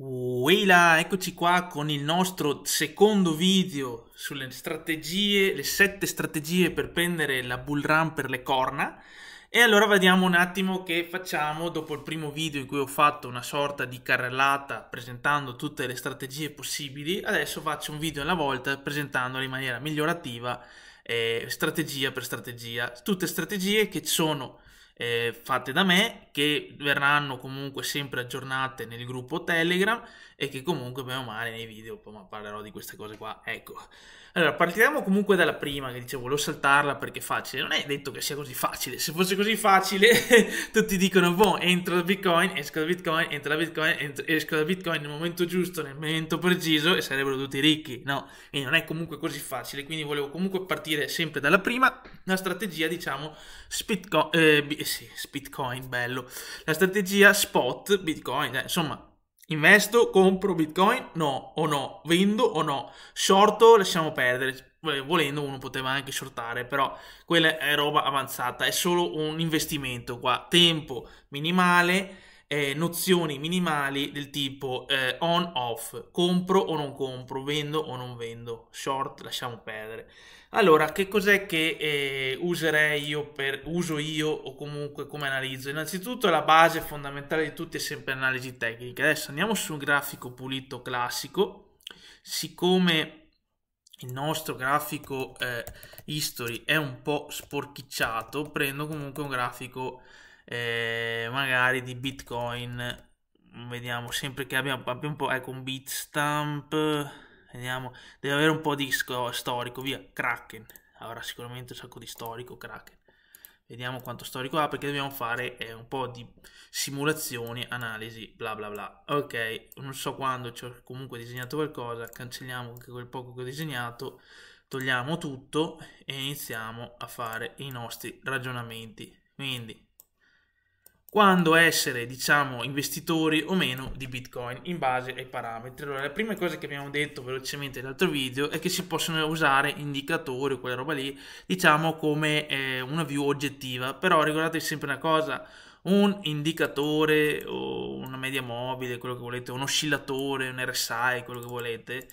Uela, eccoci qua con il nostro secondo video sulle strategie, le sette strategie per prendere la bull run per le corna. E allora vediamo un attimo che facciamo dopo il primo video in cui ho fatto una sorta di carrellata presentando tutte le strategie possibili. Adesso faccio un video alla volta presentandole in maniera migliorativa, eh, strategia per strategia. Tutte strategie che sono eh, fatte da me che verranno comunque sempre aggiornate nel gruppo Telegram e che comunque meno male nei video poi parlerò di queste cose qua. Ecco, allora partiamo comunque dalla prima che dicevo, volevo saltarla perché è facile, non è detto che sia così facile, se fosse così facile tutti dicono boh, entro da Bitcoin, esco da Bitcoin, entro da Bitcoin, entro, esco da Bitcoin nel momento giusto, nel momento preciso e sarebbero tutti ricchi, no, e non è comunque così facile, quindi volevo comunque partire sempre dalla prima, la strategia diciamo Spitcoin, eh, sì, Spitcoin, bello, la strategia spot Bitcoin, eh, insomma Investo, compro Bitcoin? No o no? Vendo o no? Shorto lasciamo perdere. Volendo uno poteva anche shortare, però quella è roba avanzata, è solo un investimento qua, tempo minimale eh, nozioni minimali del tipo eh, on, off, compro o non compro, vendo o non vendo, short, lasciamo perdere. Allora, che cos'è che eh, userei io per, uso io o comunque come analizzo? Innanzitutto la base fondamentale di tutti è sempre l'analisi tecnica. Adesso andiamo su un grafico pulito classico, siccome il nostro grafico eh, history è un po' sporchicciato, prendo comunque un grafico eh, magari di Bitcoin. Vediamo sempre che abbiamo, abbiamo un po'. Ecco un Bitstamp. Vediamo, deve avere un po' di storico. Via, Kraken avrà sicuramente un sacco di storico. Kraken. Vediamo quanto storico ha perché dobbiamo fare eh, un po' di simulazioni, analisi, bla bla bla. Ok, non so quando ci ho comunque disegnato qualcosa, cancelliamo anche quel poco che ho disegnato, togliamo tutto e iniziamo a fare i nostri ragionamenti. Quindi quando essere, diciamo, investitori o meno di Bitcoin in base ai parametri. Allora, la prima cosa che abbiamo detto velocemente nell'altro video è che si possono usare indicatori o quella roba lì, diciamo, come eh, una view oggettiva. Però ricordate sempre una cosa, un indicatore o una media mobile, quello che volete, un oscillatore, un RSI, quello che volete,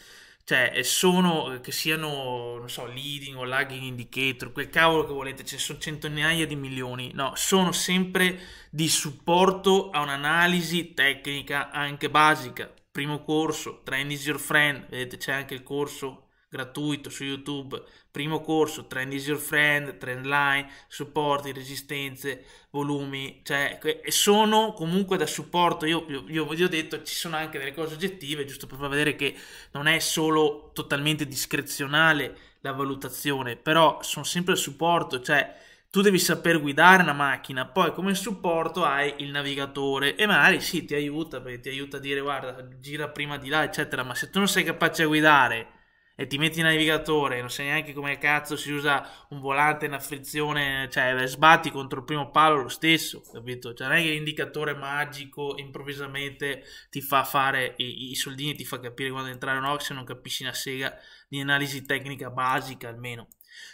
cioè sono eh, che siano non so leading o lagging indicator quel cavolo che volete ce cioè, sono centinaia di milioni no sono sempre di supporto a un'analisi tecnica anche basica primo corso trend is your friend vedete c'è anche il corso gratuito su YouTube, primo corso, trend is your friend, trend line, supporti, resistenze, volumi, cioè sono comunque da supporto, io, io, io vi ho detto ci sono anche delle cose oggettive, giusto per far vedere che non è solo totalmente discrezionale la valutazione, però sono sempre a supporto, cioè tu devi saper guidare una macchina, poi come supporto hai il navigatore e magari sì ti aiuta perché ti aiuta a dire guarda gira prima di là eccetera, ma se tu non sei capace a guidare e ti metti in navigatore, non sai neanche come cazzo si usa un volante, in frizione, cioè sbatti contro il primo palo lo stesso, capito? Cioè non è che l'indicatore magico improvvisamente ti fa fare i, i soldini, ti fa capire quando entrare o no, se non capisci una sega di analisi tecnica basica almeno.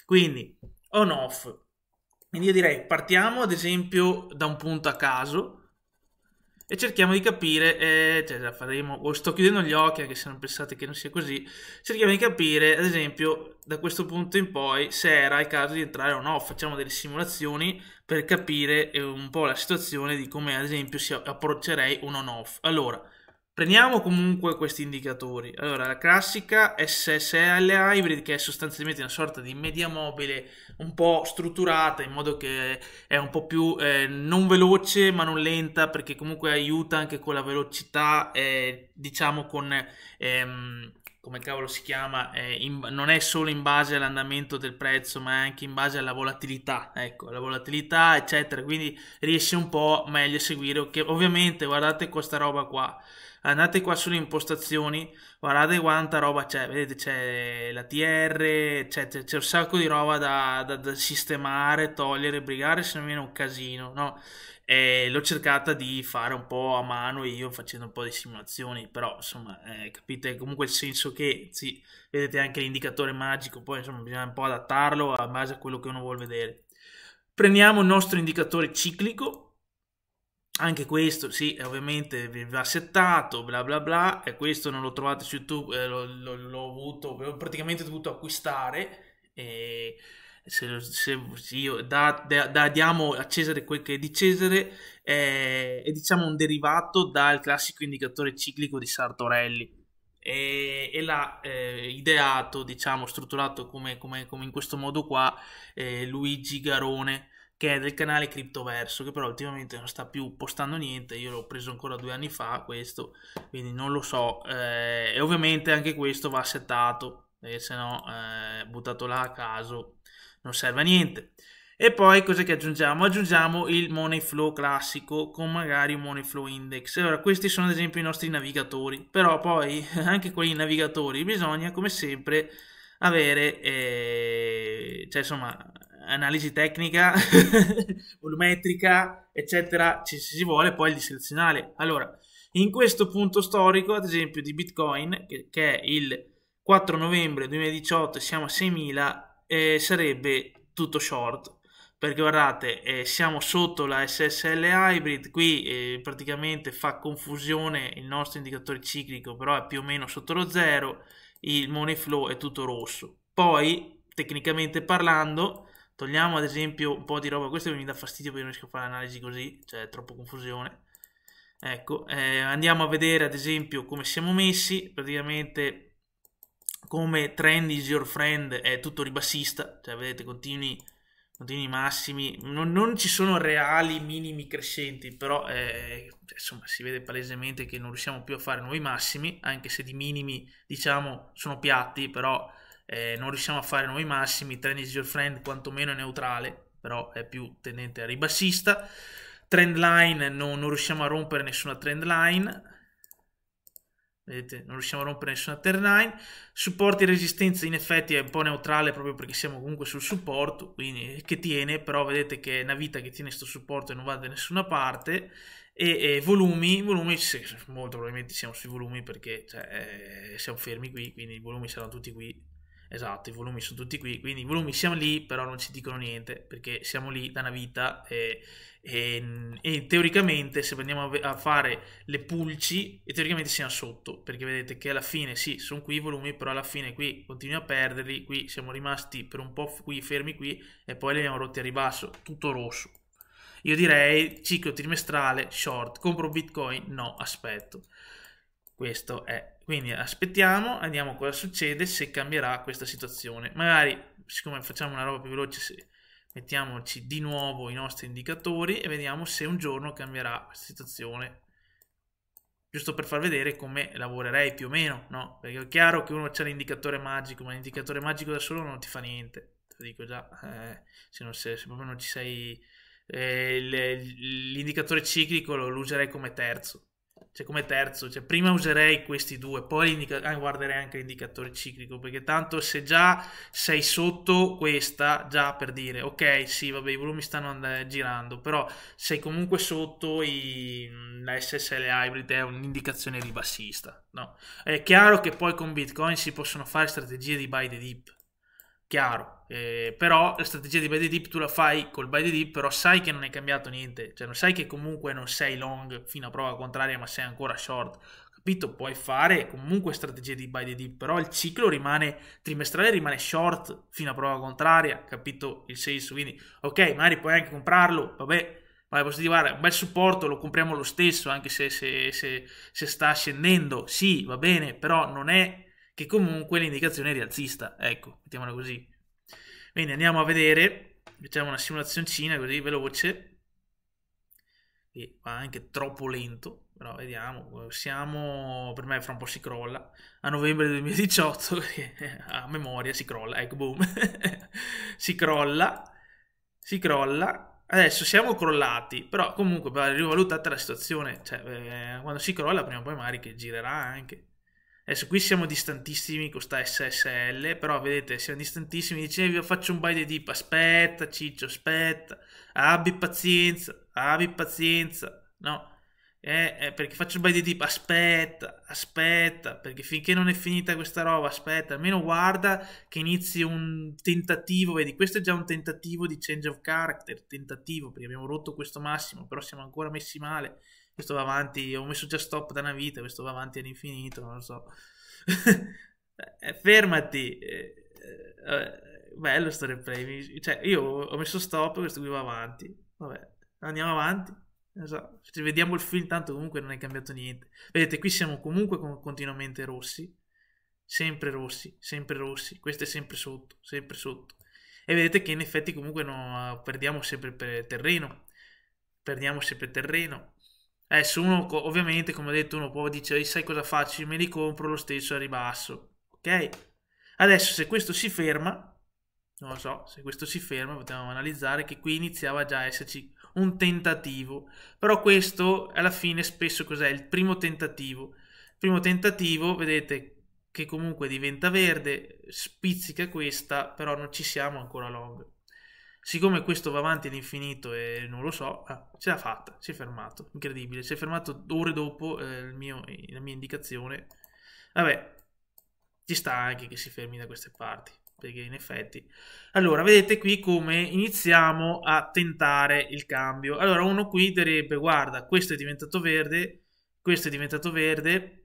Quindi, on-off. Quindi io direi partiamo ad esempio da un punto a caso, e cerchiamo di capire, eh, cioè la faremo, o sto chiudendo gli occhi anche se non pensate che non sia così, cerchiamo di capire ad esempio da questo punto in poi se era il caso di entrare o no, facciamo delle simulazioni per capire eh, un po' la situazione di come ad esempio si approccerei un on-off. Allora, Prendiamo comunque questi indicatori. Allora, la classica SSL Hybrid, che è sostanzialmente una sorta di media mobile un po' strutturata, in modo che è un po' più eh, non veloce ma non lenta, perché comunque aiuta anche con la velocità, eh, diciamo con... Ehm, come cavolo si chiama, eh, in, non è solo in base all'andamento del prezzo, ma è anche in base alla volatilità, ecco, la volatilità, eccetera. Quindi riesce un po' meglio a seguire. Che ovviamente, guardate questa roba qua andate qua sulle impostazioni, guardate quanta roba c'è, vedete c'è la TR, c'è, c'è un sacco di roba da, da, da, sistemare, togliere, brigare, se non viene un casino, no? E l'ho cercata di fare un po' a mano io facendo un po' di simulazioni, però insomma eh, capite comunque il senso che sì, vedete anche l'indicatore magico, poi insomma bisogna un po' adattarlo a base a quello che uno vuole vedere. Prendiamo il nostro indicatore ciclico anche questo sì ovviamente va settato bla bla bla e questo non l'ho trovato su youtube eh, l'ho avuto l'ho praticamente dovuto acquistare e se, se io da, da, da, diamo a Cesare quel che è di Cesare eh, è diciamo un derivato dal classico indicatore ciclico di Sartorelli e, e l'ha eh, ideato diciamo strutturato come, come, come, in questo modo qua eh, Luigi Garone che è del canale Cryptoverso, che però ultimamente non sta più postando niente, io l'ho preso ancora due anni fa questo, quindi non lo so, eh, e ovviamente anche questo va settato, perché se no eh, buttato là a caso non serve a niente. E poi cosa che aggiungiamo? Aggiungiamo il money flow classico con magari un money flow index. Allora, questi sono ad esempio i nostri navigatori, però poi anche quei navigatori bisogna come sempre avere, eh, cioè insomma, analisi tecnica, volumetrica, eccetera, ci si vuole, poi il discrezionale. Allora, in questo punto storico, ad esempio, di Bitcoin, che, che è il 4 novembre 2018, siamo a 6.000, eh, sarebbe tutto short. Perché guardate, eh, siamo sotto la SSL Hybrid, qui eh, praticamente fa confusione il nostro indicatore ciclico, però è più o meno sotto lo zero, il money flow è tutto rosso. Poi, tecnicamente parlando, Togliamo ad esempio un po' di roba, questo mi dà fastidio perché non riesco a fare analisi così, cioè è troppo confusione. Ecco, eh, andiamo a vedere ad esempio come siamo messi, praticamente come trend is your friend è tutto ribassista, cioè vedete continui, continui massimi, non, non, ci sono reali minimi crescenti, però eh, cioè, insomma si vede palesemente che non riusciamo più a fare nuovi massimi, anche se di minimi diciamo sono piatti, però eh, non riusciamo a fare nuovi massimi, trend is your friend quantomeno è neutrale, però è più tendente a ribassista, trend line no, non riusciamo a rompere nessuna trend line, vedete non riusciamo a rompere nessuna trend line, supporti e resistenza in effetti è un po' neutrale proprio perché siamo comunque sul supporto, quindi eh, che tiene, però vedete che è una vita che tiene questo supporto e non va da nessuna parte, e, e, volumi, volumi molto probabilmente siamo sui volumi perché cioè, eh, siamo fermi qui, quindi i volumi saranno tutti qui Esatto, i volumi sono tutti qui, quindi i volumi siamo lì, però non ci dicono niente, perché siamo lì da una vita e, e, e teoricamente se andiamo a, fare le pulci, e teoricamente siamo sotto, perché vedete che alla fine sì, sono qui i volumi, però alla fine qui continui a perderli, qui siamo rimasti per un po' qui fermi qui e poi li abbiamo rotti a ribasso, tutto rosso. Io direi ciclo trimestrale short, compro bitcoin? No, aspetto. Questo è quindi aspettiamo, vediamo cosa succede se cambierà questa situazione. Magari, siccome facciamo una roba più veloce, mettiamoci di nuovo i nostri indicatori e vediamo se un giorno cambierà questa situazione. Giusto per far vedere come lavorerei più o meno, no? Perché è chiaro che uno ha l'indicatore magico, ma l'indicatore magico da solo non ti fa niente. Te lo dico già, eh, se, non sei, se proprio non ci sei... Eh, l'indicatore ciclico lo userei come terzo cioè come terzo, cioè prima userei questi due, poi indica- ah, guarderei anche l'indicatore ciclico, perché tanto se già sei sotto questa, già per dire, ok, sì, vabbè, i volumi stanno and- girando, però sei comunque sotto i, mm, la SSL hybrid, è un'indicazione ribassista, no? È chiaro che poi con Bitcoin si possono fare strategie di buy the dip, chiaro. Eh, però la strategia di buy the dip tu la fai col buy the dip, però sai che non è cambiato niente, cioè non sai che comunque non sei long fino a prova contraria, ma sei ancora short. Capito? Puoi fare comunque strategie di buy the dip, però il ciclo rimane trimestrale, rimane short fino a prova contraria, capito il senso? Quindi, ok, magari puoi anche comprarlo, vabbè, ma posso dire, un bel supporto lo compriamo lo stesso, anche se, se, se, se sta scendendo, sì, va bene, però non è che comunque l'indicazione è rialzista, ecco, mettiamola così. Quindi andiamo a vedere, facciamo una simulazioncina così veloce, che va anche troppo lento, però vediamo, siamo, per me fra un po' si crolla, a novembre 2018, a memoria si crolla, ecco boom, si crolla, si crolla, adesso siamo crollati, però comunque va rivalutata la situazione, cioè, eh, quando si crolla prima o poi magari che girerà anche, Adesso qui siamo distantissimi con sta SSL, però vedete, siamo distantissimi. Dicevi, eh, faccio un by di dip, aspetta Ciccio, aspetta, abbi pazienza, abbi pazienza, no? Eh, eh perché faccio un by di dip, aspetta, aspetta, perché finché non è finita questa roba, aspetta, almeno guarda che inizi un tentativo, vedi, questo è già un tentativo di change of character, tentativo, perché abbiamo rotto questo massimo, però siamo ancora messi male, questo va avanti, ho messo già stop da una vita, questo va avanti all'infinito, non lo so. Eh, fermati. Eh, eh, bello sto replay, cioè io ho messo stop, e questo qui va avanti. Vabbè, andiamo avanti. So. Se vediamo il film, tanto comunque non è cambiato niente. Vedete, qui siamo comunque continuamente rossi, sempre rossi, sempre rossi. Questo è sempre sotto, sempre sotto. E vedete che in effetti comunque no, perdiamo sempre per terreno. Perdiamo sempre terreno Adesso uno, ovviamente, come ho detto, uno può dire, sai cosa faccio? Me li compro lo stesso a ribasso, ok? Adesso se questo si ferma, non lo so, se questo si ferma potremmo analizzare che qui iniziava già a esserci un tentativo, però questo alla fine spesso cos'è? Il primo tentativo. Il primo tentativo, vedete, che comunque diventa verde, spizzica questa, però non ci siamo ancora long siccome questo va avanti all'infinito e non lo so, ah, ce l'ha fatta, si è fermato, incredibile, si è fermato ore dopo eh, mio, la mia indicazione. Vabbè, ci sta anche che si fermi da queste parti, perché in effetti... Allora, vedete qui come iniziamo a tentare il cambio. Allora, uno qui direbbe, guarda, questo è diventato verde, questo è diventato verde,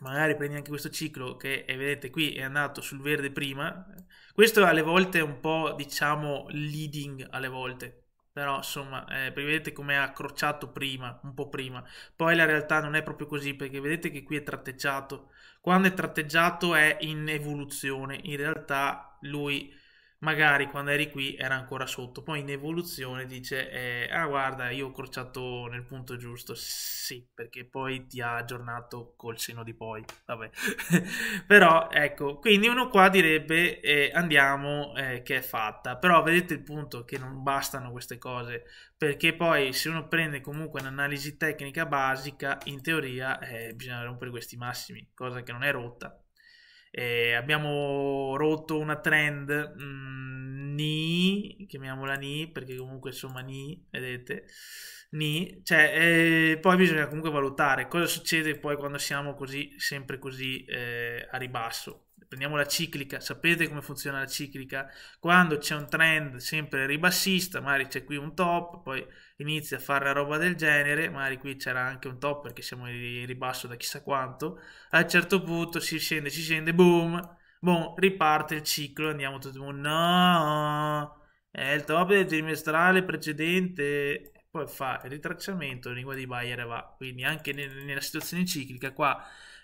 magari prendi anche questo ciclo che è, vedete qui è andato sul verde prima, questo alle volte è un po' diciamo leading alle volte, però insomma eh, vedete come ha accrociato prima, un po' prima, poi la realtà non è proprio così perché vedete che qui è tratteggiato, quando è tratteggiato è in evoluzione, in realtà lui magari quando eri qui era ancora sotto, poi in evoluzione dice eh, ah guarda io ho crociato nel punto giusto, sì perché poi ti ha aggiornato col seno di poi, vabbè, però ecco, quindi uno qua direbbe eh, andiamo eh, che è fatta, però vedete il punto che non bastano queste cose, perché poi se uno prende comunque un'analisi tecnica basica, in teoria eh, bisogna rompere questi massimi, cosa che non è rotta. Eh, abbiamo rotto una trend mh, mm, ni, chiamiamola ni, perché comunque insomma ni, vedete, ni, cioè eh, poi bisogna comunque valutare cosa succede poi quando siamo così, sempre così eh, a ribasso prendiamo la ciclica, sapete come funziona la ciclica? Quando c'è un trend sempre ribassista, magari c'è qui un top, poi inizia a fare la roba del genere, magari qui c'era anche un top perché siamo in ribasso da chissà quanto, a un certo punto si scende, si scende, boom, boom, riparte il ciclo, andiamo tutti, no, è il top del trimestrale precedente, poi fa il ritracciamento in lingua di Bayer e va, quindi anche nella situazione ciclica qua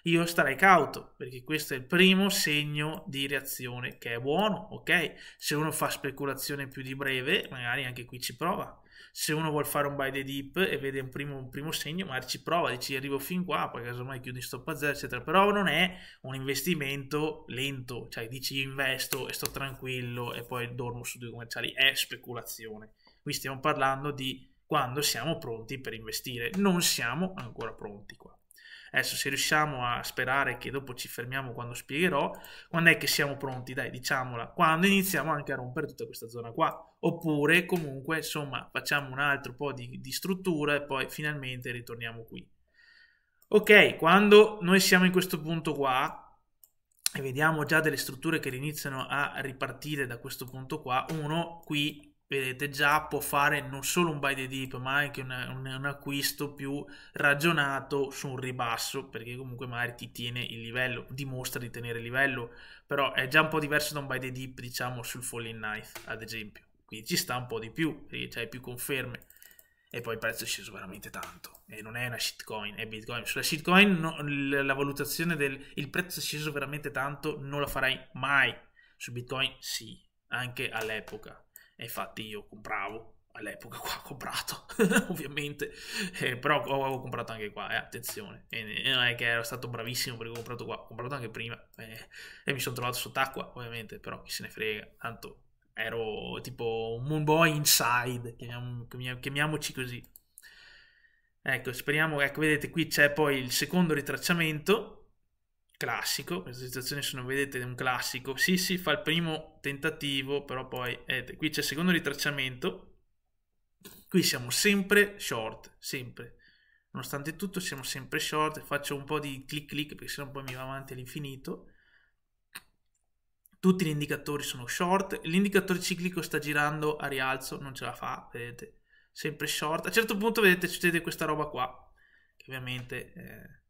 io starei cauto perché questo è il primo segno di reazione che è buono, ok? Se uno fa speculazione più di breve, magari anche qui ci prova. Se uno vuole fare un buy the dip e vede un primo, un primo segno, magari ci prova, dici arrivo fin qua, poi casomai chiudi stop a zero, eccetera. Però non è un investimento lento, cioè dici investo e sto tranquillo e poi dormo su due commerciali, è speculazione. Qui stiamo parlando di quando siamo pronti per investire. Non siamo ancora pronti qua. Adesso se riusciamo a sperare che dopo ci fermiamo quando spiegherò, quando è che siamo pronti? Dai, diciamola, quando iniziamo anche a rompere tutta questa zona qua. Oppure comunque, insomma, facciamo un altro po' di, di struttura e poi finalmente ritorniamo qui. Ok, quando noi siamo in questo punto qua, e vediamo già delle strutture che iniziano a ripartire da questo punto qua, uno qui vedete già può fare non solo un buy the dip ma anche una, un, un, acquisto più ragionato su un ribasso perché comunque magari ti tiene il livello dimostra di tenere il livello però è già un po' diverso da un buy the dip diciamo sul falling knife ad esempio quindi ci sta un po' di più perché c'hai più conferme e poi il prezzo è sceso veramente tanto e non è una shitcoin è bitcoin sulla shitcoin no, la valutazione del il prezzo è sceso veramente tanto non la farai mai su bitcoin sì anche all'epoca e infatti io compravo all'epoca qua ho comprato ovviamente eh, però avevo comprato anche qua eh, attenzione e, non è che ero stato bravissimo perché ho comprato qua ho comprato anche prima eh, e mi sono trovato sott'acqua ovviamente però chi se ne frega tanto ero tipo un moon boy inside chiamiamo, chiamiamoci così ecco speriamo ecco vedete qui c'è poi il secondo ritracciamento classico, queste situazioni sono, vedete, un classico. Sissi fa il primo tentativo, però poi, vedete, eh, qui c'è il secondo ritracciamento. Qui siamo sempre short, sempre. Nonostante tutto siamo sempre short, faccio un po' di click click perché sennò poi mi va avanti all'infinito. Tutti gli indicatori sono short, l'indicatore ciclico sta girando a rialzo, non ce la fa, vedete, sempre short. A un certo punto vedete succede questa roba qua, che ovviamente... Eh,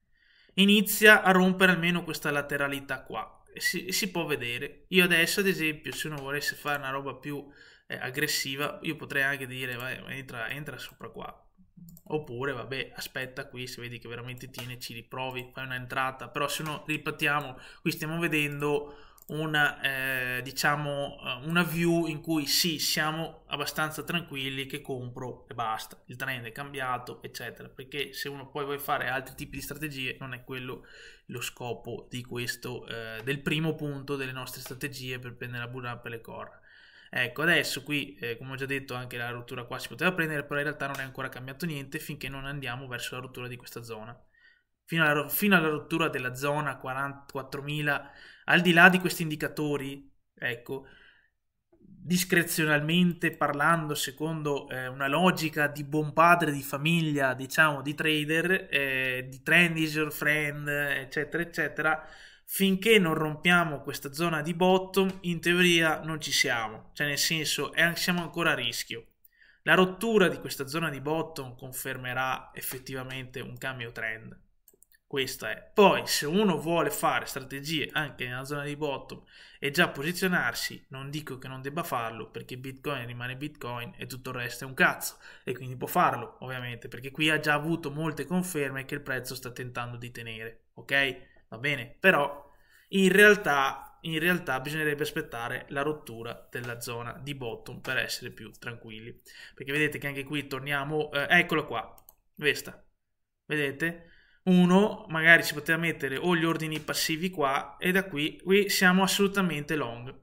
inizia a rompere almeno questa lateralità qua. si, si può vedere. Io adesso, ad esempio, se uno volesse fare una roba più eh, aggressiva, io potrei anche dire, vai, entra, entra sopra qua Oppure, vabbè, aspetta qui, se vedi che veramente tiene, ci riprovi, fai un'entrata. Però se no, ripetiamo, qui stiamo vedendo una, eh, diciamo, eh, una view in cui sì, siamo abbastanza tranquilli che compro e basta, il trend è cambiato, eccetera, perché se uno poi vuole fare altri tipi di strategie non è quello lo scopo di questo, eh, del primo punto delle nostre strategie per prendere la bulla per le corna. Ecco, adesso qui, eh, come ho già detto, anche la rottura qua si poteva prendere, però in realtà non è ancora cambiato niente finché non andiamo verso la rottura di questa zona. Fino alla, fino alla rottura della zona 44.000, al di là di questi indicatori, ecco, discrezionalmente parlando, secondo eh, una logica di buon padre di famiglia, diciamo, di trader, eh, di your friend, eccetera, eccetera, finché non rompiamo questa zona di bottom, in teoria non ci siamo, cioè nel senso è, siamo ancora a rischio. La rottura di questa zona di bottom confermerà effettivamente un cambio trend. Questa è. Poi, se uno vuole fare strategie anche nella zona di bottom e già posizionarsi, non dico che non debba farlo perché Bitcoin rimane Bitcoin e tutto il resto è un cazzo. E quindi può farlo, ovviamente, perché qui ha già avuto molte conferme che il prezzo sta tentando di tenere. Ok? va bene, però in realtà, in realtà bisognerebbe aspettare la rottura della zona di bottom per essere più tranquilli, perché vedete che anche qui torniamo, eh, eccolo qua, questa, vedete? Uno magari si poteva mettere o gli ordini passivi qua e da qui, qui siamo assolutamente long,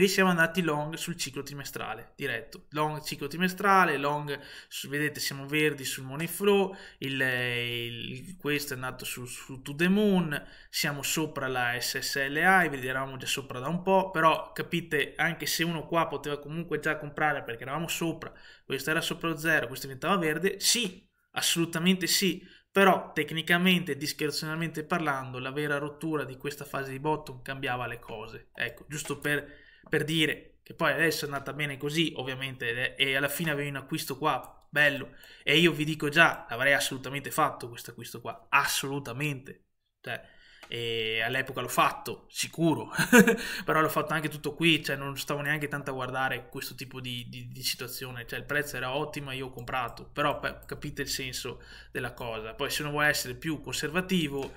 Lì siamo andati long sul ciclo trimestrale, diretto. Long ciclo trimestrale, long, vedete siamo verdi sul money flow, il, il, questo è andato su, su To The Moon, siamo sopra la SSLI, vi eravamo già sopra da un po', però capite, anche se uno qua poteva comunque già comprare perché eravamo sopra, questo era sopra lo zero, questo diventava verde, sì, assolutamente sì, però tecnicamente, discrezionalmente parlando, la vera rottura di questa fase di bottom cambiava le cose. Ecco, giusto per per dire che poi adesso è andata bene così, ovviamente, e alla fine avevi un acquisto qua, bello, e io vi dico già, l'avrei assolutamente fatto questo acquisto qua, assolutamente, cioè, e all'epoca l'ho fatto, sicuro, però l'ho fatto anche tutto qui, cioè non stavo neanche tanto a guardare questo tipo di, di, di situazione, cioè il prezzo era ottimo, e io ho comprato, però capite il senso della cosa, poi se uno vuole essere più conservativo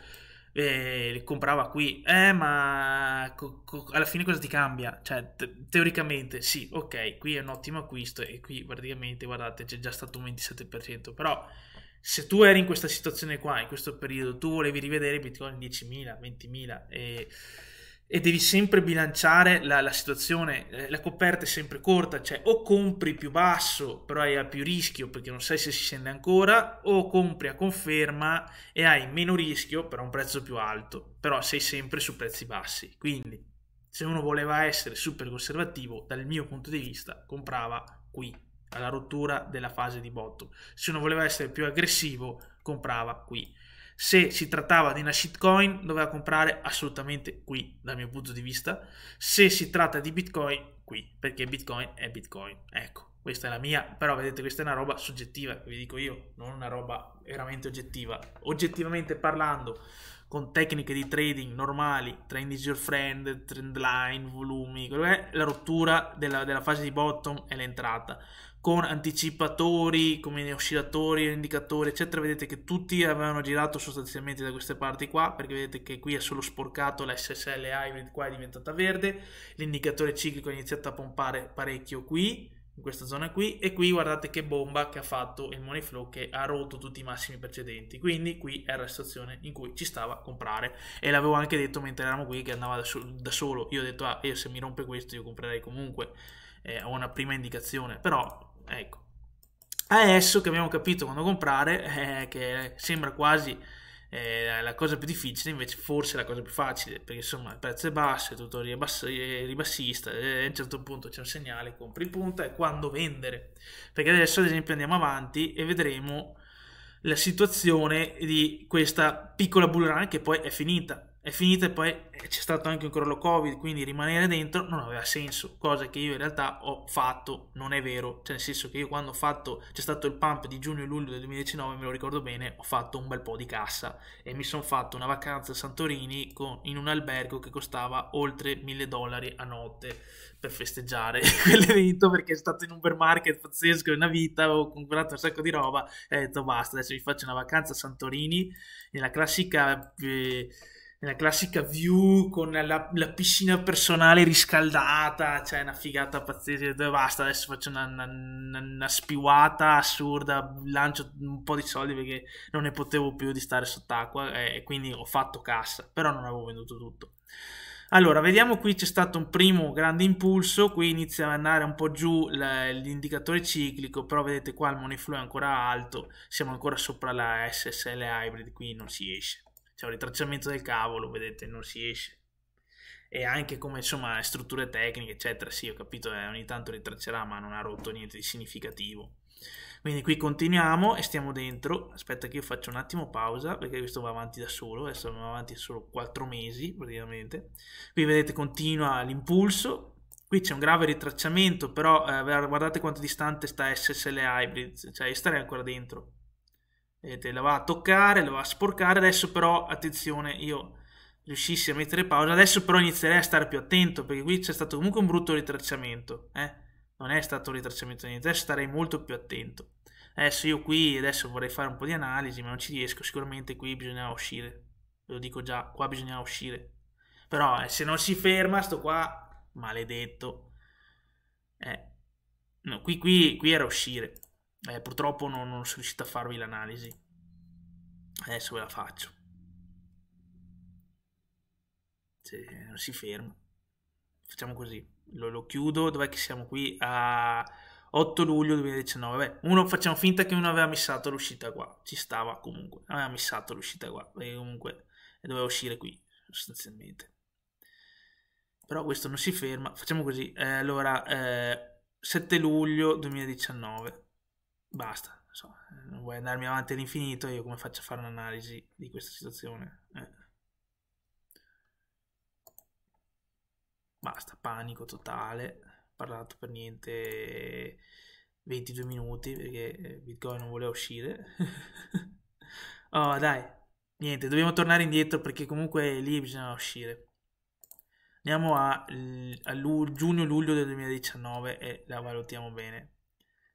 eh, comprava qui, eh, ma co- co- alla fine cosa ti cambia? Cioè, te- teoricamente sì, ok, qui è un ottimo acquisto e qui praticamente, guardate, c'è già stato un 27%, però se tu eri in questa situazione qua, in questo periodo, tu volevi rivedere Bitcoin 10.000, 20.000 e e devi sempre bilanciare la, la, situazione, eh, la coperta è sempre corta, cioè o compri più basso però hai più rischio perché non sai se si scende ancora, o compri a conferma e hai meno rischio però un prezzo più alto, però sei sempre su prezzi bassi, quindi se uno voleva essere super conservativo dal mio punto di vista comprava qui alla rottura della fase di bottom. se uno voleva essere più aggressivo comprava qui se si trattava di una shitcoin, doveva comprare assolutamente qui, dal mio punto di vista. Se si tratta di Bitcoin, qui, perché Bitcoin è Bitcoin. Ecco questa è la mia, però vedete questa è una roba soggettiva, vi dico io, non una roba veramente oggettiva. Oggettivamente parlando, con tecniche di trading normali, trend is your friend, trend line, volumi, la rottura della, della fase di bottom è l'entrata. Con anticipatori, come oscillatori, indicatori, eccetera, vedete che tutti avevano girato sostanzialmente da queste parti qua, perché vedete che qui è solo sporcato la SSL hybrid, qua è diventata verde, l'indicatore ciclico ha iniziato a pompare parecchio qui, in questa zona qui e qui guardate che bomba che ha fatto il money flow che ha rotto tutti i massimi precedenti quindi qui era la situazione in cui ci stava a comprare e l'avevo anche detto mentre eravamo qui che andava da, so da solo io ho detto ah io se mi rompe questo io comprerei comunque eh, ho una prima indicazione però ecco adesso che abbiamo capito quando comprare eh, che sembra quasi eh, la cosa più difficile invece forse è la cosa più facile, perché insomma il prezzo è basso, è tutto ribass- eh, ribassista, e eh, a un certo punto c'è un segnale, compri in punta e quando vendere. Perché adesso ad esempio andiamo avanti e vedremo la situazione di questa piccola bull run che poi è finita è finita e poi c'è stato anche un crollo Covid, quindi rimanere dentro non aveva senso, cosa che io in realtà ho fatto, non è vero, cioè nel senso che io quando ho fatto, c'è stato il pump di giugno e luglio del 2019, me lo ricordo bene, ho fatto un bel po' di cassa e mi sono fatto una vacanza a Santorini con, in un albergo che costava oltre 1000 dollari a notte per festeggiare quell'evento perché è stato in un bear market pazzesco, una vita, ho comprato un sacco di roba e ho detto basta, adesso vi faccio una vacanza a Santorini nella classica... Eh, nella classica view con la, la, piscina personale riscaldata, cioè una figata pazzesca, basta, adesso faccio una, una, una, spiuata assurda, lancio un po' di soldi perché non ne potevo più di stare sott'acqua e quindi ho fatto cassa, però non avevo venduto tutto. Allora, vediamo qui c'è stato un primo grande impulso, qui inizia ad andare un po' giù l'indicatore ciclico, però vedete qua il money flow è ancora alto, siamo ancora sopra la SSL hybrid, qui non si esce. C'è cioè, un ritracciamento del cavolo, vedete, non si esce. E anche come insomma strutture tecniche, eccetera. Sì, ho capito, eh, ogni tanto ritraccerà, ma non ha rotto niente di significativo. Quindi qui continuiamo e stiamo dentro. Aspetta che io faccio un attimo pausa perché questo va avanti da solo. Adesso andiamo avanti solo 4 mesi praticamente. Qui vedete continua l'impulso. Qui c'è un grave ritracciamento, però eh, guardate quanto distante sta SSL Hybrid, cioè io starei ancora dentro vedete la va a toccare, la va a sporcare, adesso però attenzione io riuscissi a mettere pausa, adesso però inizierei a stare più attento perché qui c'è stato comunque un brutto ritracciamento, eh? non è stato un ritracciamento niente, adesso starei molto più attento. Adesso io qui adesso vorrei fare un po' di analisi ma non ci riesco, sicuramente qui bisogna uscire, ve lo dico già, qua bisogna uscire. Però eh, se non si ferma sto qua, maledetto. Eh, no, qui, qui, qui era uscire. Eh, purtroppo non, non, sono riuscito a farvi l'analisi. Adesso ve la faccio. Se non si ferma. Facciamo così. Lo, lo chiudo. Dov'è che siamo qui? A 8 luglio 2019. Beh, uno facciamo finta che uno aveva missato l'uscita qua. Ci stava comunque. Aveva missato l'uscita qua. Perché comunque doveva uscire qui, sostanzialmente. Però questo non si ferma. Facciamo così. Eh, allora, eh, 7 luglio 2019 basta, so, non eh, vuoi andarmi avanti all'infinito, io come faccio a fare un'analisi di questa situazione? Eh. Basta, panico totale, parlato per niente 22 minuti perché Bitcoin non voleva uscire. oh dai, niente, dobbiamo tornare indietro perché comunque lì bisogna uscire. Andiamo a, a giugno-luglio del 2019 e la valutiamo bene.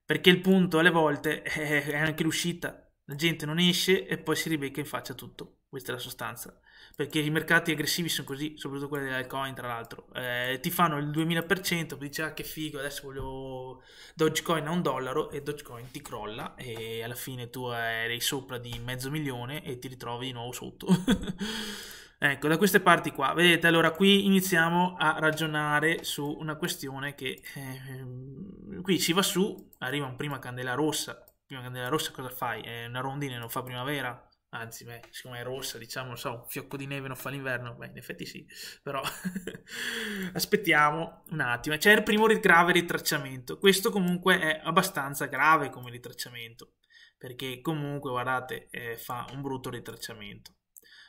Perché il punto alle volte è anche l'uscita. La gente non esce e poi si ribecca in faccia tutto. Questa è la sostanza. Perché i mercati aggressivi sono così, soprattutto quelli dell'alcoin, tra l'altro. Eh, ti fanno il 2000%, poi dici ah che figo, adesso voglio Dogecoin a un dollaro e Dogecoin ti crolla e alla fine tu eri sopra di mezzo milione e ti ritrovi di nuovo sotto. Ecco, da queste parti qua, vedete, allora qui iniziamo a ragionare su una questione che eh, qui si va su, arriva un prima candela rossa, prima candela rossa cosa fai? È una rondine, non fa primavera, anzi, beh, siccome è rossa, diciamo, non so, un fiocco di neve non fa l'inverno, beh, in effetti sì, però aspettiamo un attimo, c'è il primo grave ritracciamento, questo comunque è abbastanza grave come ritracciamento, perché comunque, guardate, eh, fa un brutto ritracciamento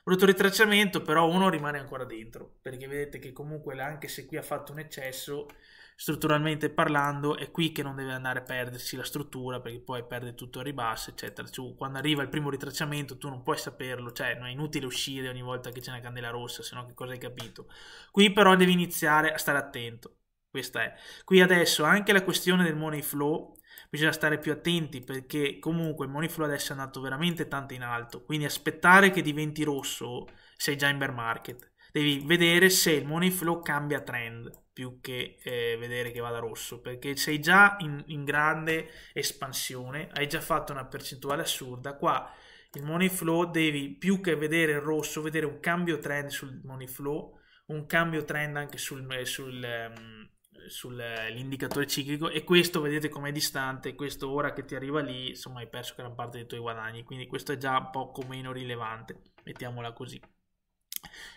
brutto ritracciamento, però uno rimane ancora dentro, perché vedete che comunque anche se qui ha fatto un eccesso, strutturalmente parlando, è qui che non deve andare a perdersi la struttura, perché poi perde tutto a ribasso, eccetera. Cioè, quando arriva il primo ritracciamento tu non puoi saperlo, cioè non è inutile uscire ogni volta che c'è una candela rossa, se no che cosa hai capito? Qui però devi iniziare a stare attento. Questa è. Qui adesso anche la questione del money flow bisogna stare più attenti perché comunque il moniflu adesso è andato veramente tanto in alto, quindi aspettare che diventi rosso sei già in bear market, devi vedere se il moniflu cambia trend più che eh, vedere che vada rosso, perché sei già in, in grande espansione, hai già fatto una percentuale assurda, qua il money flow devi più che vedere il rosso, vedere un cambio trend sul money flow, un cambio trend anche sul, eh, sul, ehm, sull'indicatore eh, ciclico e questo vedete com'è distante, questo ora che ti arriva lì, insomma hai perso gran parte dei tuoi guadagni, quindi questo è già poco meno rilevante, mettiamola così.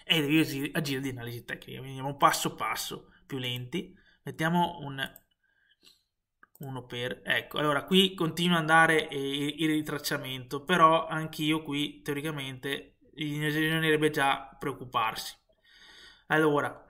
E devi agire di analisi tecnica, quindi andiamo passo passo, più lenti, mettiamo un uno per ecco allora qui continua ad andare il ritracciamento però anch'io qui teoricamente bisognerebbe già preoccuparsi allora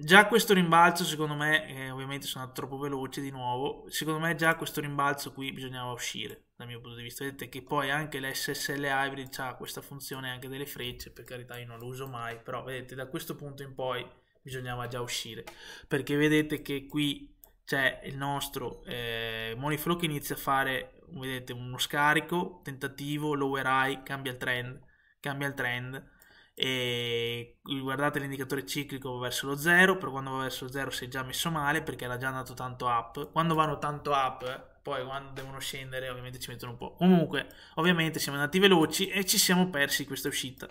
già questo rimbalzo, secondo me, eh, ovviamente sono andato troppo veloce di nuovo. Secondo me, già questo rimbalzo qui bisognava uscire dal mio punto di vista. Vedete che poi anche l'SSL Hybrid ha questa funzione anche delle frecce. Per carità, io non lo uso mai, però vedete da questo punto in poi bisognava già uscire perché vedete che qui c'è il nostro eh, moniflow che inizia a fare vedete uno scarico tentativo lower high cambia il trend cambia il trend e guardate l'indicatore ciclico verso lo zero, però quando va verso lo 0 si è già messo male perché era già andato tanto up, quando vanno tanto up, poi quando devono scendere ovviamente ci mettono un po'. Comunque, ovviamente siamo andati veloci e ci siamo persi questa uscita.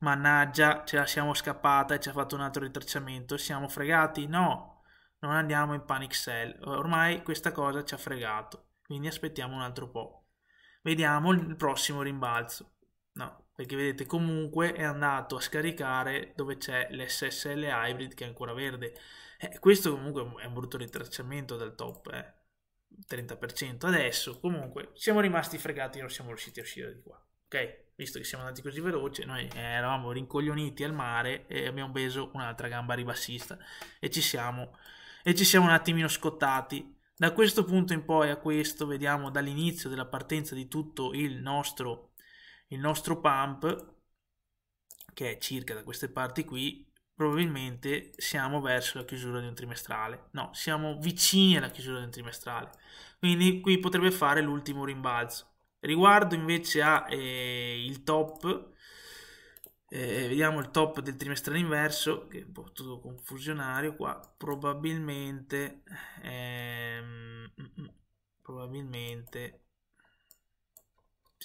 Mannaggia, ce la siamo scappata e ci ha fatto un altro ritracciamento, siamo fregati? No, non andiamo in panic cell. ormai questa cosa ci ha fregato, quindi aspettiamo un altro po'. Vediamo il prossimo rimbalzo perché vedete comunque è andato a scaricare dove c'è l'SSL hybrid che è ancora verde eh, questo comunque è un brutto ritracciamento dal top eh. 30% adesso comunque siamo rimasti fregati non siamo riusciti a uscire di qua ok visto che siamo andati così veloce noi eh, eravamo rincoglioniti al mare e abbiamo preso un'altra gamba ribassista e ci siamo e ci siamo un attimino scottati da questo punto in poi a questo vediamo dall'inizio della partenza di tutto il nostro il nostro pump che è circa da queste parti qui probabilmente siamo verso la chiusura di un trimestrale no siamo vicini alla chiusura di un trimestrale quindi qui potrebbe fare l'ultimo rimbalzo riguardo invece a eh, il top eh, vediamo il top del trimestrale inverso che è un po' tutto confusionario qua probabilmente ehm, mm, mm, probabilmente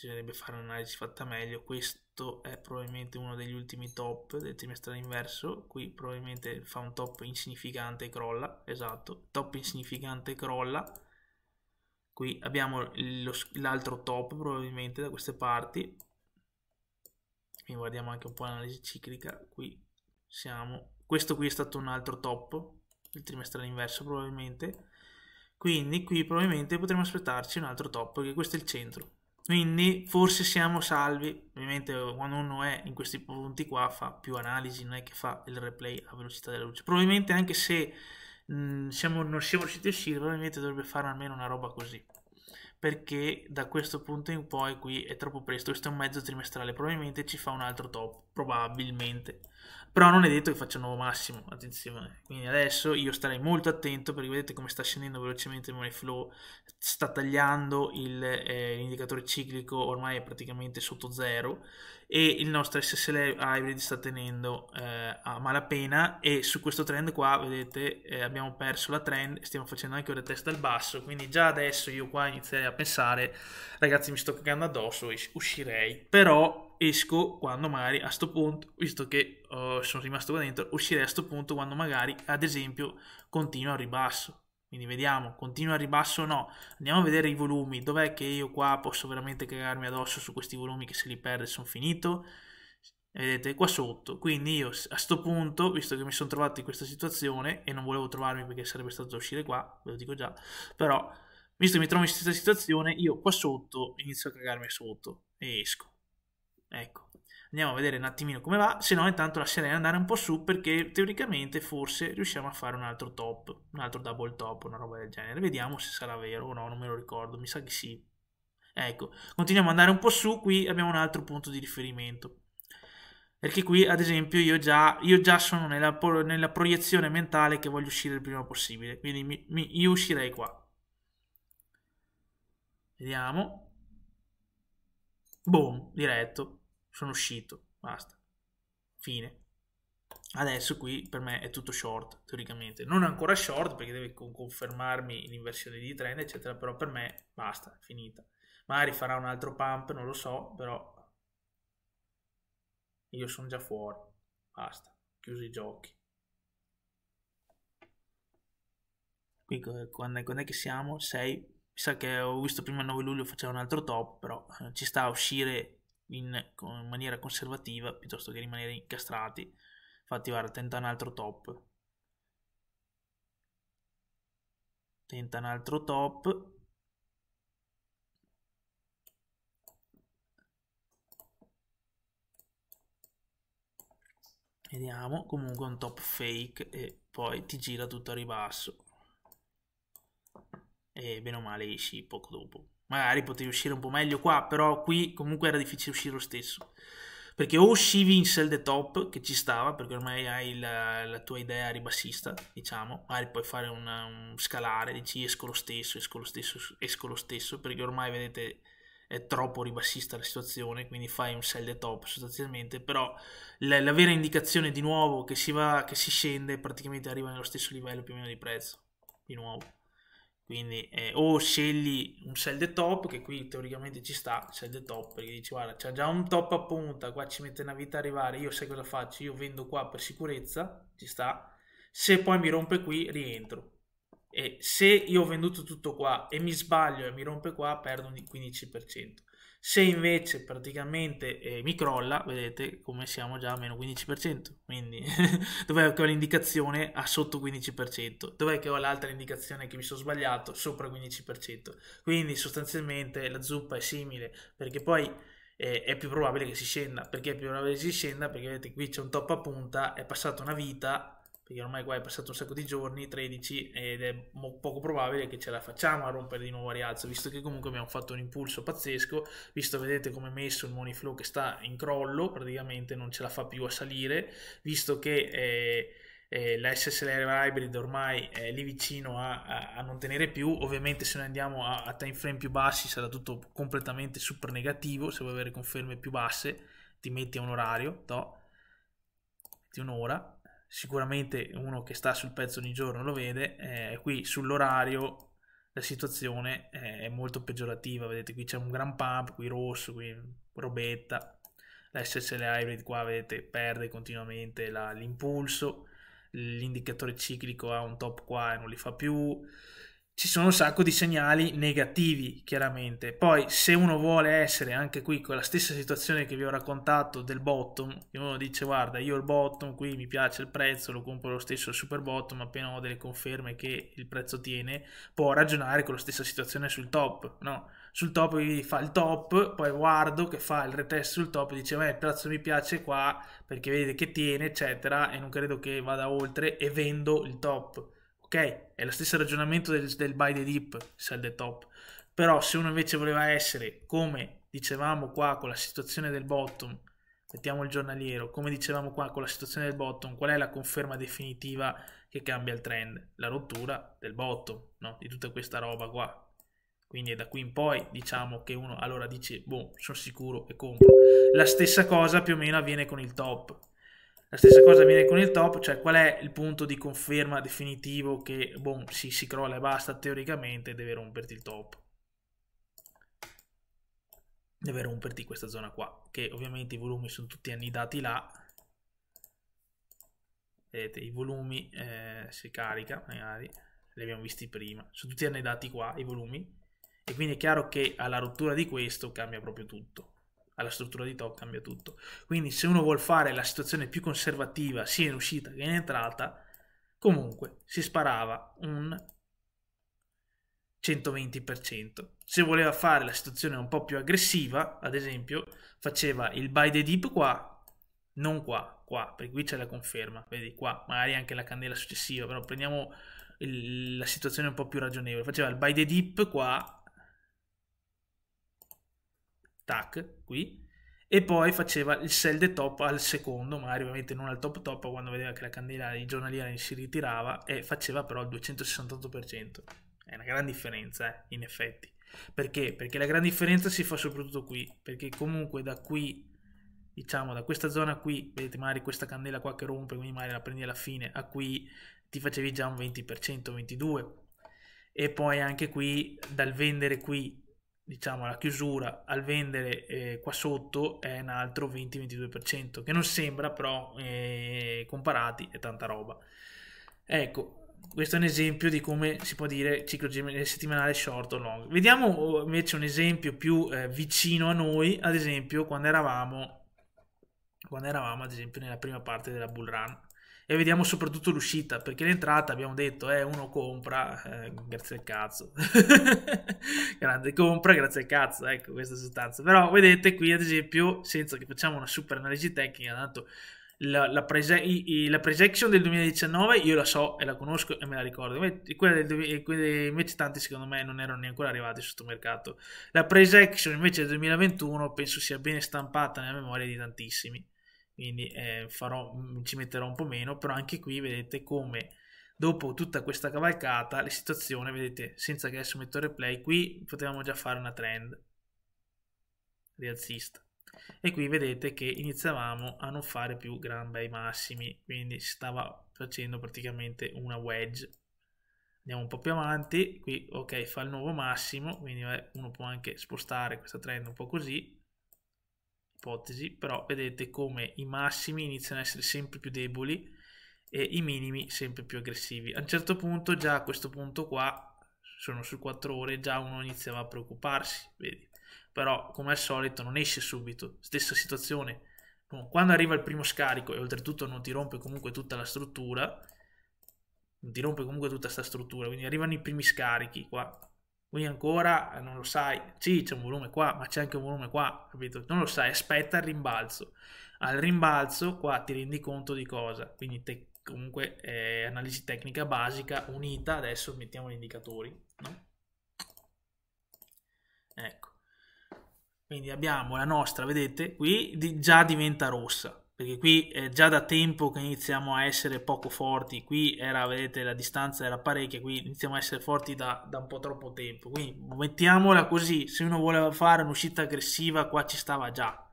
bisognerebbe fare un'analisi fatta meglio, questo è probabilmente uno degli ultimi top del trimestrale inverso, qui probabilmente fa un top insignificante e crolla, esatto, top insignificante e crolla, qui abbiamo l'altro top probabilmente da queste parti, quindi guardiamo anche un po' l'analisi ciclica, qui siamo, questo qui è stato un altro top, del trimestrale inverso probabilmente, quindi qui probabilmente potremo aspettarci un altro top, perché questo è il centro, quindi forse siamo salvi, ovviamente quando uno è in questi punti qua fa più analisi, non è che fa il replay a velocità della luce. Probabilmente anche se mh, mm, siamo, non siamo riusciti a uscire, probabilmente dovrebbe fare almeno una roba così perché da questo punto in poi qui è troppo presto, questo è un mezzo trimestrale, probabilmente ci fa un altro top, probabilmente. Però non è detto che faccia un nuovo massimo, attenzione. Quindi adesso io starei molto attento perché vedete come sta scendendo velocemente il money flow, sta tagliando eh, l'indicatore eh, ciclico, ormai è praticamente sotto zero e il nostro SSL Hybrid sta tenendo eh, a malapena e su questo trend qua vedete eh, abbiamo perso la trend stiamo facendo anche ora testa al basso quindi già adesso io qua inizierei a pensare ragazzi mi sto cagando addosso uscirei però esco quando magari a questo punto, visto che oh, sono rimasto qua dentro, uscirei a questo punto quando magari, ad esempio, continua al ribasso. Quindi vediamo, continua a ribasso o no. Andiamo a vedere i volumi. Dov'è che io qua posso veramente cagarmi addosso su questi volumi che se li perde sono finito? Vedete qua sotto. Quindi io a questo punto, visto che mi sono trovato in questa situazione e non volevo trovarmi perché sarebbe stato uscire qua, ve lo dico già, però visto che mi trovo in questa situazione, io qua sotto inizio a cagarmi sotto e esco. Ecco. Andiamo a vedere un attimino come va, se no intanto lascerei andare un po' su perché teoricamente forse riusciamo a fare un altro top, un altro double top, una roba del genere. Vediamo se sarà vero o no, non me lo ricordo, mi sa che sì. Ecco, continuiamo ad andare un po' su, qui abbiamo un altro punto di riferimento. Perché qui, ad esempio, io già, io già sono nella, nella, proiezione mentale che voglio uscire il prima possibile. Quindi mi, mi, io uscirei qua. Vediamo. Boom, diretto sono uscito, basta, fine. Adesso qui per me è tutto short, teoricamente. Non ancora short perché deve confermarmi l'inversione di trend, eccetera, però per me basta, è finita. Magari farà un altro pump, non lo so, però io sono già fuori, basta, chiuso i giochi. Qui quando è, quando è che siamo? 6? Mi sa che ho visto prima il 9 luglio faceva un altro top, però eh, ci sta a uscire in, in maniera conservativa piuttosto che rimanere incastrati. Infatti, guarda, tenta un altro top. Tenta un altro top. Vediamo, comunque un top fake e poi ti gira tutto a ribasso. E bene o male esci poco dopo magari potevi uscire un po' meglio qua, però qui comunque era difficile uscire lo stesso. Perché o uscivi in sell the top, che ci stava, perché ormai hai la, la tua idea ribassista, diciamo, magari puoi fare una, un scalare, dici esco lo stesso, esco lo stesso, esco lo stesso, perché ormai vedete è troppo ribassista la situazione, quindi fai un sell the top sostanzialmente, però la, la vera indicazione di nuovo che si va, che si scende, praticamente arriva nello stesso livello più o meno di prezzo, di nuovo. Quindi eh, o scegli un sell the top, che qui teoricamente ci sta, sell the top, perché dici guarda c'è già un top a punta, qua ci mette una vita a arrivare, io sai cosa faccio, io vendo qua per sicurezza, ci sta, se poi mi rompe qui rientro. E se io ho venduto tutto qua e mi sbaglio e mi rompe qua, perdo un 15%. Se invece praticamente eh, mi crolla, vedete come siamo già a meno 15%, quindi dov'è che ho l'indicazione a sotto 15%, dov'è che ho l'altra indicazione che mi sono sbagliato sopra 15%, quindi sostanzialmente la zuppa è simile perché poi eh, è più probabile che si scenda, perché è più probabile che si scenda perché vedete qui c'è un top a punta, è passata una vita perché ormai qua è passato un sacco di giorni, 13, ed è mo- poco probabile che ce la facciamo a rompere di nuovo a rialzo, visto che comunque abbiamo fatto un impulso pazzesco, visto vedete come è messo il money flow che sta in crollo, praticamente non ce la fa più a salire, visto che... Eh, eh, la SSLR Hybrid ormai è lì vicino a, a, a non tenere più ovviamente se noi andiamo a, a, time frame più bassi sarà tutto completamente super negativo se vuoi avere conferme più basse ti metti a un orario to, metti un'ora sicuramente uno che sta sul pezzo ogni giorno lo vede, eh, qui sull'orario la situazione eh, è molto peggiorativa, vedete qui c'è un gran pump, qui rosso, qui robetta, la SSL hybrid qua vedete perde continuamente l'impulso, l'indicatore ciclico ha un top qua e non li fa più, ci sono un sacco di segnali negativi, chiaramente. Poi, se uno vuole essere anche qui con la stessa situazione che vi ho raccontato del bottom, che uno dice: Guarda, io il bottom qui mi piace il prezzo, lo compro lo stesso super bottom, appena ho delle conferme che il prezzo tiene, può ragionare con la stessa situazione sul top, no? Sul top fa il top, poi guardo che fa il retest sul top dice: Ma eh, il prezzo mi piace qua perché vede che tiene, eccetera, e non credo che vada oltre e vendo il top ok? È lo stesso ragionamento del, del buy the dip, sell the top. Però se uno invece voleva essere, come dicevamo qua con la situazione del bottom, mettiamo il giornaliero, come dicevamo qua con la situazione del bottom, qual è la conferma definitiva che cambia il trend? La rottura del bottom, no? Di tutta questa roba qua. Quindi da qui in poi diciamo che uno allora dice, boh, sono sicuro e compro. La stessa cosa più o meno avviene con il top la stessa cosa avviene con il top, cioè qual è il punto di conferma definitivo che boh, si, si crolla e basta teoricamente, deve romperti il top. Deve romperti questa zona qua, che ovviamente i volumi sono tutti annidati là. Vedete, i volumi eh, si carica, magari, li abbiamo visti prima, sono tutti annidati qua i volumi, e quindi è chiaro che alla rottura di questo cambia proprio tutto alla struttura di top cambia tutto. Quindi se uno vuole fare la situazione più conservativa sia in uscita che in entrata, comunque si sparava un 120%. Se voleva fare la situazione un po' più aggressiva, ad esempio, faceva il buy the dip qua, non qua, qua, perché qui c'è la conferma, vedi qua, magari anche la candela successiva, però prendiamo il, la situazione un po' più ragionevole. Faceva il buy the dip qua, tac, qui, e poi faceva il sell the top al secondo, magari ovviamente non al top top, quando vedeva che la candela di giornaliera si ritirava e faceva però il 268%. È una gran differenza, eh, in effetti. Perché? Perché la gran differenza si fa soprattutto qui, perché comunque da qui, diciamo, da questa zona qui, vedete magari questa candela qua che rompe, quindi magari la prendi alla fine, a qui ti facevi già un 20%, 22%. E poi anche qui, dal vendere qui diciamo la chiusura al vendere eh, qua sotto è un altro 20-22% che non sembra però eh, comparati è tanta roba ecco questo è un esempio di come si può dire ciclo eh, settimanale short o long vediamo oh, invece un esempio più eh, vicino a noi ad esempio quando eravamo quando eravamo ad esempio nella prima parte della bull run e vediamo soprattutto l'uscita, perché l'entrata abbiamo detto, eh, uno compra, eh, grazie al cazzo, grande compra, grazie al cazzo, ecco questa sostanza. Però vedete qui ad esempio, senza che facciamo una super analisi tecnica, tanto la, la, prese- i, i, la, projection del 2019 io la so e la conosco e me la ricordo quella del, invece tanti secondo me non erano neanche arrivati sul mercato la projection invece del 2021 penso sia bene stampata nella memoria di tantissimi quindi eh, farò, mm, ci metterò un po' meno, però anche qui vedete come dopo tutta questa cavalcata la situazione, vedete, senza che adesso metto replay, qui potevamo già fare una trend rialzista e qui vedete che iniziavamo a non fare più gran bei massimi, quindi si stava facendo praticamente una wedge. Andiamo un po' più avanti, qui ok fa il nuovo massimo, quindi uno può anche spostare questa trend un po' così, ipotesi, però vedete come i massimi iniziano a essere sempre più deboli e i minimi sempre più aggressivi. A un certo punto, già a questo punto qua, sono su 4 ore, già uno iniziava a preoccuparsi, vedi? Però, come al solito, non esce subito, stessa situazione. Quando arriva il primo scarico e oltretutto non ti rompe comunque tutta la struttura, non ti rompe comunque tutta questa struttura, quindi arrivano i primi scarichi qua, qui ancora eh, non lo sai, sì c'è un volume qua, ma c'è anche un volume qua, capito? Non lo sai, aspetta il rimbalzo. Al rimbalzo qua ti rendi conto di cosa, quindi te, comunque eh, analisi tecnica basica unita, adesso mettiamo gli indicatori, no? Ecco, quindi abbiamo la nostra, vedete, qui di, già diventa rossa, perché qui è eh, già da tempo che iniziamo a essere poco forti, qui era, vedete, la distanza era parecchia, qui iniziamo a essere forti da, da un po' troppo tempo, quindi mettiamola così, se uno voleva fare un'uscita aggressiva qua ci stava già,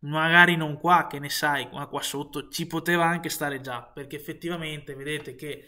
magari non qua, che ne sai, ma qua sotto ci poteva anche stare già, perché effettivamente vedete che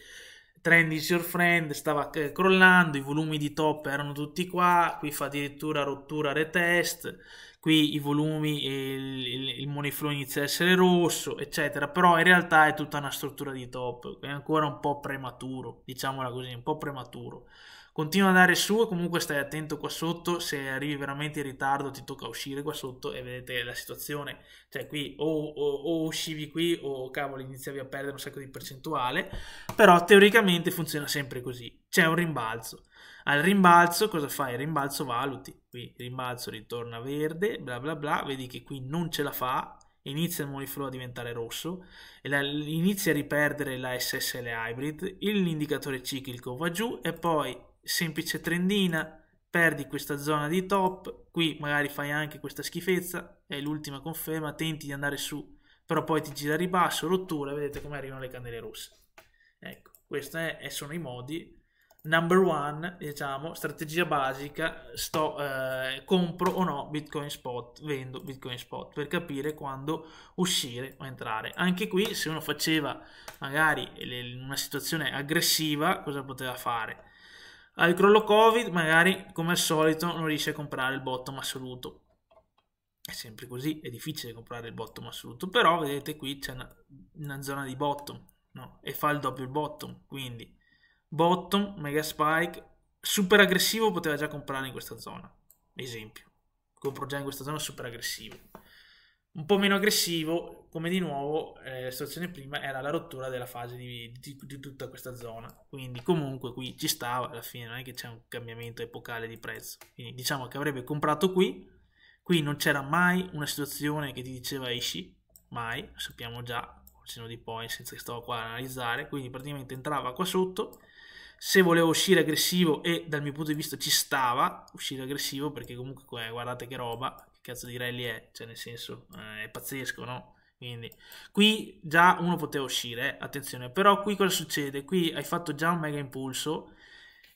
Trend is your friend stava eh, crollando, i volumi di top erano tutti qua, qui fa addirittura rottura retest, qui i volumi e il, il, il moniflow inizia ad essere rosso, eccetera, però in realtà è tutta una struttura di top, è ancora un po' prematuro, diciamola così, un po' prematuro. Continua ad andare su e comunque stai attento qua sotto, se arrivi veramente in ritardo ti tocca uscire qua sotto e vedete la situazione, cioè qui o, o, o uscivi qui o cavolo iniziavi a perdere un sacco di percentuale, però teoricamente funziona sempre così, c'è un rimbalzo. Al rimbalzo cosa fai? Il rimbalzo valuti, qui rimbalzo ritorna verde, bla bla bla, vedi che qui non ce la fa, inizia il moniflow a diventare rosso, la, inizia a riperdere la SSL hybrid, l'indicatore ciclico va giù e poi semplice trendina, perdi questa zona di top, qui magari fai anche questa schifezza, è l'ultima conferma, tenti di andare su, però poi ti gira a ribasso, rottura, vedete come arrivano le candele rosse. Ecco, questi sono i modi number one, diciamo, strategia basica, sto, eh, compro o no Bitcoin Spot, vendo Bitcoin Spot per capire quando uscire o entrare. Anche qui se uno faceva magari una situazione aggressiva, cosa poteva fare? Al crollo Covid magari come al solito non riesce a comprare il bottom assoluto. È sempre così, è difficile comprare il bottom assoluto, però vedete qui c'è una, una zona di bottom no? e fa il doppio bottom, quindi bottom, mega spike, super aggressivo poteva già comprare in questa zona, esempio. Compro già in questa zona super aggressivo. Un po' meno aggressivo, come di nuovo eh, la situazione prima, era la rottura della fase di, di, di, tutta questa zona. Quindi comunque qui ci stava, alla fine non è che c'è un cambiamento epocale di prezzo. Quindi diciamo che avrebbe comprato qui, qui non c'era mai una situazione che ti diceva esci, mai, lo sappiamo già, sino di poi senza che stavo qua ad analizzare, quindi praticamente entrava qua sotto se volevo uscire aggressivo e dal mio punto di vista ci stava uscire aggressivo perché comunque eh, guardate che roba, che cazzo di rally è, cioè nel senso eh, è pazzesco, no? Quindi qui già uno poteva uscire, eh, attenzione, però qui cosa succede? Qui hai fatto già un mega impulso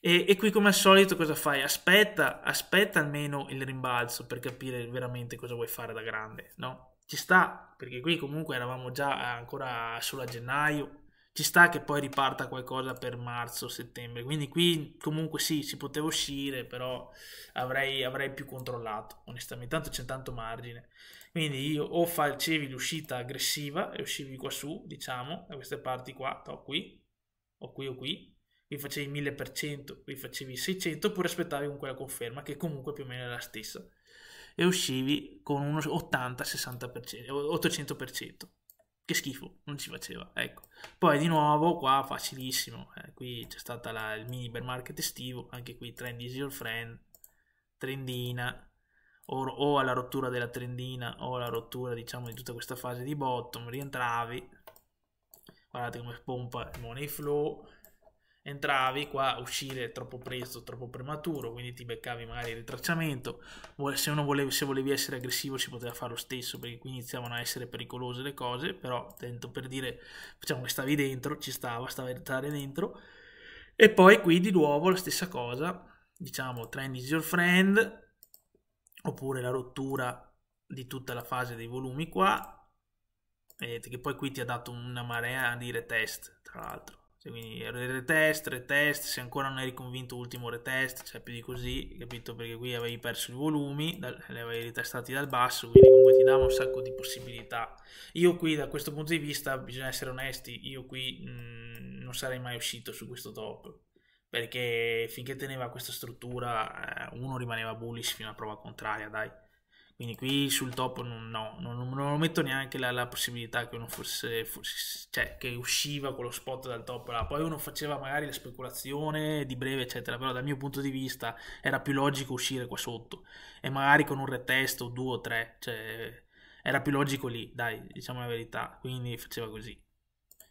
e, e qui come al solito cosa fai? Aspetta, aspetta almeno il rimbalzo per capire veramente cosa vuoi fare da grande, no? Ci sta, perché qui comunque eravamo già eh, ancora solo a gennaio, ci sta che poi riparta qualcosa per marzo, settembre. Quindi qui comunque sì, si poteva uscire, però avrei, avrei più controllato, onestamente, tanto c'è tanto margine. Quindi io o facevi l'uscita aggressiva e uscivi qua su, diciamo, da queste parti qua, o qui, o qui o qui, qui facevi 1000%, qui facevi 600, oppure aspettavi comunque la conferma, che comunque più o meno è la stessa, e uscivi con uno 80-60%, 800% che schifo, non si faceva, ecco. Poi di nuovo qua facilissimo, eh, qui c'è stato il mini bear market estivo, anche qui trend is your friend, trendina, o, o, alla rottura della trendina o alla rottura diciamo di tutta questa fase di bottom, rientravi, guardate come pompa il money flow, entravi qua, uscire troppo presto, troppo prematuro, quindi ti beccavi magari il ritracciamento, se, uno volevi, se volevi essere aggressivo si poteva fare lo stesso perché qui iniziavano a essere pericolose le cose, però tanto per dire, facciamo che stavi dentro, ci stava, stavi stare dentro, e poi qui di nuovo la stessa cosa, diciamo trend is your friend, oppure la rottura di tutta la fase dei volumi qua, vedete che poi qui ti ha dato una marea di retest, tra l'altro cioè, quindi retest, retest, se ancora non eri convinto ultimo retest, cioè più di così, capito? Perché qui avevi perso i volumi, li avevi ritestati dal basso, quindi comunque ti dava un sacco di possibilità. Io qui da questo punto di vista, bisogna essere onesti, io qui mh, mm, non sarei mai uscito su questo top, perché finché teneva questa struttura eh, uno rimaneva bullish fino a prova contraria, dai. Quindi qui sul top non, no, non, non metto neanche la, la possibilità che uno fosse, fosse, cioè che usciva con lo spot dal top là. Poi uno faceva magari la speculazione di breve, eccetera. Però dal mio punto di vista era più logico uscire qua sotto. E magari con un retest o due o tre. Cioè, era più logico lì, dai, diciamo la verità. Quindi faceva così.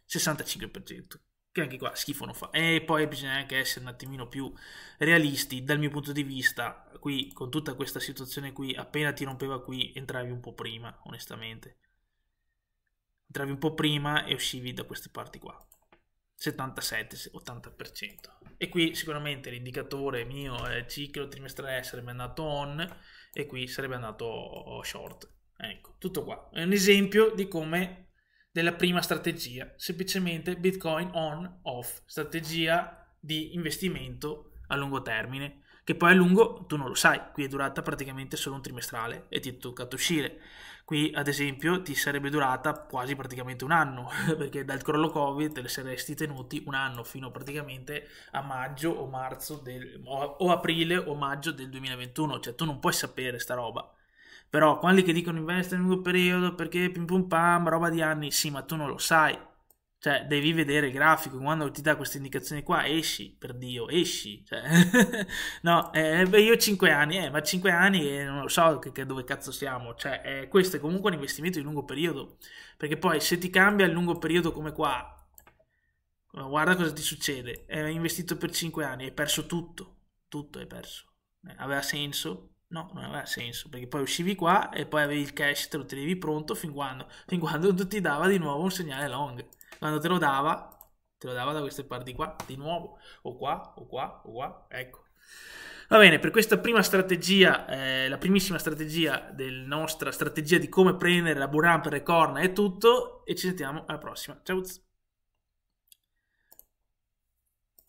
65% che anche qua schifo non fa. E poi bisogna anche essere un attimino più realisti dal mio punto di vista, qui con tutta questa situazione qui, appena ti rompeva qui entravi un po' prima, onestamente. Entravi un po' prima e uscivi da queste parti qua. 77-80%. E qui sicuramente l'indicatore mio è ciclo trimestrale sarebbe andato on e qui sarebbe andato short. Ecco, tutto qua. È un esempio di come della prima strategia, semplicemente Bitcoin on-off, strategia di investimento a lungo termine, che poi a lungo tu non lo sai, qui è durata praticamente solo un trimestrale e ti è toccato uscire. Qui ad esempio ti sarebbe durata quasi praticamente un anno, perché dal crollo Covid te le saresti tenuti un anno fino praticamente a maggio o marzo del, o, o aprile o maggio del 2021, cioè tu non puoi sapere sta roba però quelli che dicono investe a lungo periodo perché pim pum pam, roba di anni, sì, ma tu non lo sai. Cioè, devi vedere il grafico, quando ti dà queste indicazioni qua, esci, per Dio, esci. Cioè, no, eh, io ho 5 anni, eh, ma 5 anni e non lo so che, che, dove cazzo siamo. Cioè, eh, questo è comunque un investimento di lungo periodo. Perché poi se ti cambia il lungo periodo come qua, eh, guarda cosa ti succede. Hai investito per 5 anni, hai perso tutto, tutto hai perso. Eh, aveva senso, No, non aveva senso, perché poi uscivi qua e poi avevi il cash, te lo tenevi pronto fin quando, fin quando ti dava di nuovo un segnale long. Quando te lo dava, te lo dava da queste parti qua, di nuovo, o qua, o qua, o qua, ecco. Va bene, per questa prima strategia, eh, la primissima strategia della nostra strategia di come prendere la bull per le corna è tutto e ci sentiamo alla prossima. Ciao!